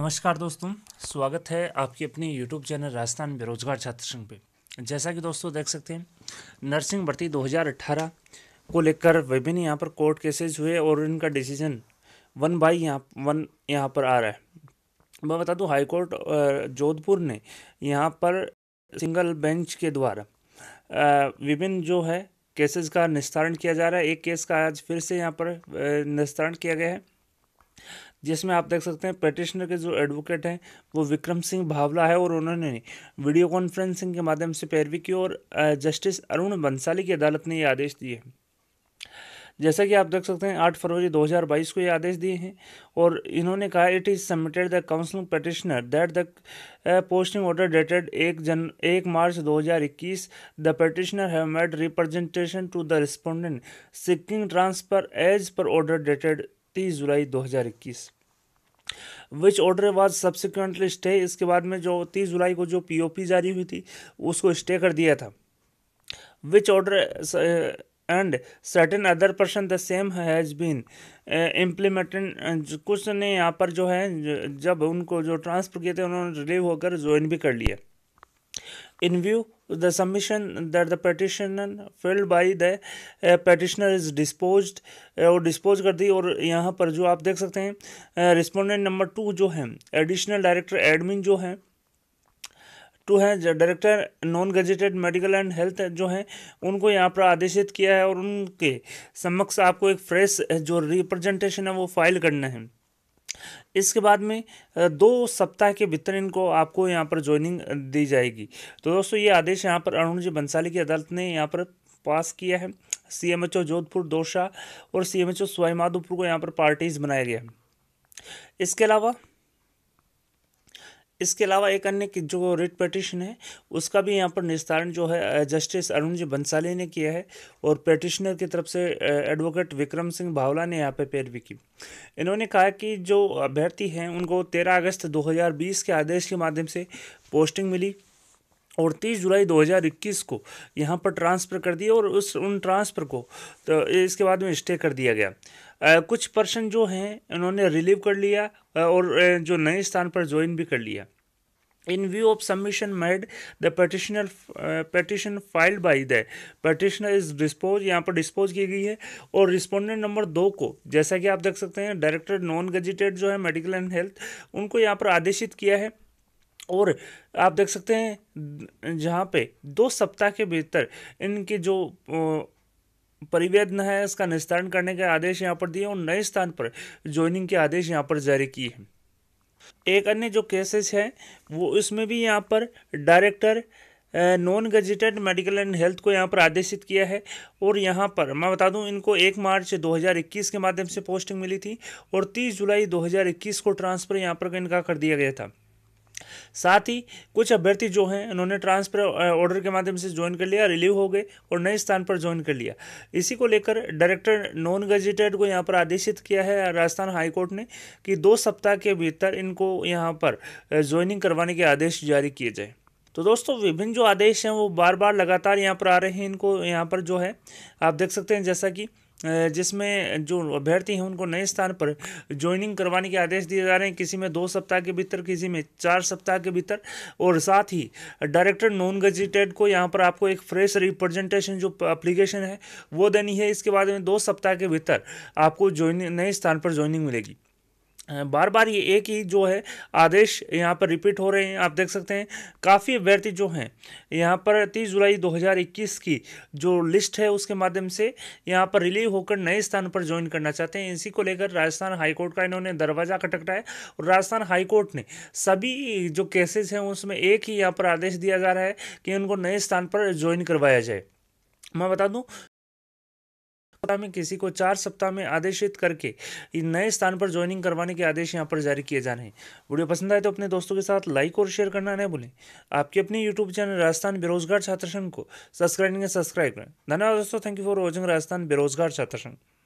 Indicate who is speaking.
Speaker 1: नमस्कार दोस्तों स्वागत है आपके अपने यूट्यूब चैनल राजस्थान बेरोजगार छात्र संघ पे जैसा कि दोस्तों देख सकते हैं नर्सिंग भर्ती 2018 को लेकर विभिन्न यहाँ पर कोर्ट केसेज हुए और इनका डिसीजन वन बाई यहाँ वन यहाँ पर आ रहा है मैं बता दूँ हाईकोर्ट जोधपुर ने यहाँ पर सिंगल बेंच के द्वारा विभिन्न जो है केसेस का निस्तारण किया जा रहा है एक केस का आज फिर से यहाँ पर निस्तारण किया गया है जिसमें आप देख सकते हैं पेटिशनर के जो एडवोकेट हैं वो विक्रम सिंह भावला है और उन्होंने वीडियो कॉन्फ्रेंसिंग के माध्यम से पैरवी की और जस्टिस अरुण बंसाली की अदालत ने ये आदेश दिए जैसा कि आप देख सकते हैं आठ फरवरी 2022 को ये आदेश दिए हैं और इन्होंने कहा it is submitted the counselling petitioner that the posting order dated एक जन एक March 2021 the petitioner have made representation to the respondent seeking transfer as per order dated तीस जुलाई दो हजार इक्कीस which order was subsequently stay इसके बाद में जो तीस जुलाई को जो पीओपी जारी हुई थी उसको स्टे कर दिया था which order and certain other person the same has been implemented कुछ ने यहाँ पर जो है जब उनको जो ट्रांसफर किए थे उन्होंने रिलीव होकर ज्वाइन भी कर लिया In view, the submission that the petition filled by the uh, petitioner is disposed और uh, डिस्पोज कर दी और यहाँ पर जो आप देख सकते हैं रिस्पोंडेंट नंबर टू जो है एडिशनल डायरेक्टर एडमिन जो है टू है director non gazetted medical and health जो है उनको यहाँ पर आदेशित किया है और उनके समक्ष आपको एक फ्रेश uh, जो रिप्रेजेंटेशन है वो फाइल करना है इसके बाद में दो सप्ताह के भीतर इनको आपको यहाँ पर ज्वाइनिंग दी जाएगी तो दोस्तों ये आदेश यहाँ पर अरुण जी बंसाली की अदालत ने यहाँ पर पास किया है C M H O Jodhpur दोषा और सी एम एच ओ स्वाई को यहाँ पर पार्टीज बनाया गया है इसके अलावा इसके अलावा एक अन्य जो रिट पटिशन है उसका भी यहाँ पर निस्तारण जो है जस्टिस अरुण जी बंसाली ने किया है और पटिशनर की तरफ से एडवोकेट विक्रम सिंह भावला ने यहाँ पर पैरवी की इन्होंने कहा कि जो अभ्यर्थी हैं उनको तेरह अगस्त 2020 के आदेश के माध्यम से पोस्टिंग मिली और 30 जुलाई 2021 को यहाँ पर ट्रांसफ़र कर दिया और उस उन ट्रांसफ़र को तो इसके बाद में स्टे कर दिया गया आ, कुछ पर्सन जो हैं उन्होंने रिलीव कर लिया और जो नए स्थान पर ज्वाइन भी कर लिया in view of submission made the petitioner petition file by the petitioner is dispose यहाँ पर डिस्पोज की गई है और रिस्पोंडेंट नंबर दो को जैसा कि आप देख सकते हैं डायरेक्टर नॉन गजिटेड जो है मेडिकल एंड हेल्थ उनको यहाँ पर आदेशित किया है और आप देख सकते हैं जहाँ पे दो सप्ताह के भीतर इनके जो परिवेदन है इसका निस्तारण करने के आदेश यहाँ पर दिए और नए स्थान पर ज्वाइनिंग के आदेश यहाँ पर जारी किए हैं एक अन्य जो केसेस हैं वो इसमें भी यहाँ पर director non gazetted medical and health को यहाँ पर आदेशित किया है और यहाँ पर मैं बता दूँ इनको एक मार्च 2021 के माध्यम से पोस्टिंग मिली थी और 30 जुलाई 2021 को ट्रांसफ़र यहाँ पर इनका कर दिया गया था साथ ही कुछ अभ्यर्थी जो हैं उन्होंने ट्रांसफर ऑर्डर के माध्यम से ज्वाइन कर लिया रिलीव हो गए और नए स्थान पर ज्वाइन कर लिया इसी को लेकर डायरेक्टर नॉन गजेटेड को यहाँ पर आदेशित किया है राजस्थान हाईकोर्ट ने कि दो सप्ताह के भीतर इनको यहाँ पर ज्वाइनिंग करवाने के आदेश जारी किए जाए तो दोस्तों विभिन्न जो आदेश हैं वो बार बार लगातार यहाँ पर आ रहे हैं इनको यहाँ पर जो है आप देख सकते हैं जैसा कि जिसमें जो अभ्यर्थी हैं उनको नए स्थान पर ज्वाइनिंग करवाने के आदेश दिए जा रहे हैं किसी में दो सप्ताह के भीतर किसी में चार सप्ताह के भीतर और साथ ही डायरेक्टर नॉन गजिटेड को यहाँ पर आपको एक फ्रेश रिप्रेजेंटेशन जो अप्लीकेशन है वो देनी है इसके बाद में दो सप्ताह के भीतर आपको ज्वाइनिंग नए स्थान पर ज्वाइनिंग मिलेगी बार बार ये एक ही जो है आदेश यहाँ पर रिपीट हो रहे हैं आप देख सकते हैं काफ़ी अभ्यर्थी जो हैं यहाँ पर तीस जुलाई 2021 की जो लिस्ट है उसके माध्यम से यहाँ पर रिलीव होकर नए स्थान पर ज्वाइन करना चाहते हैं इसी को लेकर राजस्थान हाईकोर्ट का इन्होंने दरवाज़ा खटकटा है और राजस्थान हाईकोर्ट ने सभी जो केसेज हैं उसमें एक ही यहाँ पर आदेश दिया जा रहा है कि उनको नए स्थान पर ज्वाइन करवाया जाए मैं बता दूं सप्ताह में किसी को चार सप्ताह में आदेशित करके इन नए स्थान पर ज्वाइनिंग करवाने के आदेश यहाँ पर जारी किए जा रहे हैं वीडियो पसंद आए तो अपने दोस्तों के साथ लाइक और शेयर करना न भूलें आपके अपने यूट्यूब चैनल राजस्थान बेरोजगार छात्र संघ को सब्सक्राइब करें सब्सक्राइब करें धन्यवाद दोस्तों thank you for watching Rajasthan बेरोजगार छात्र संघ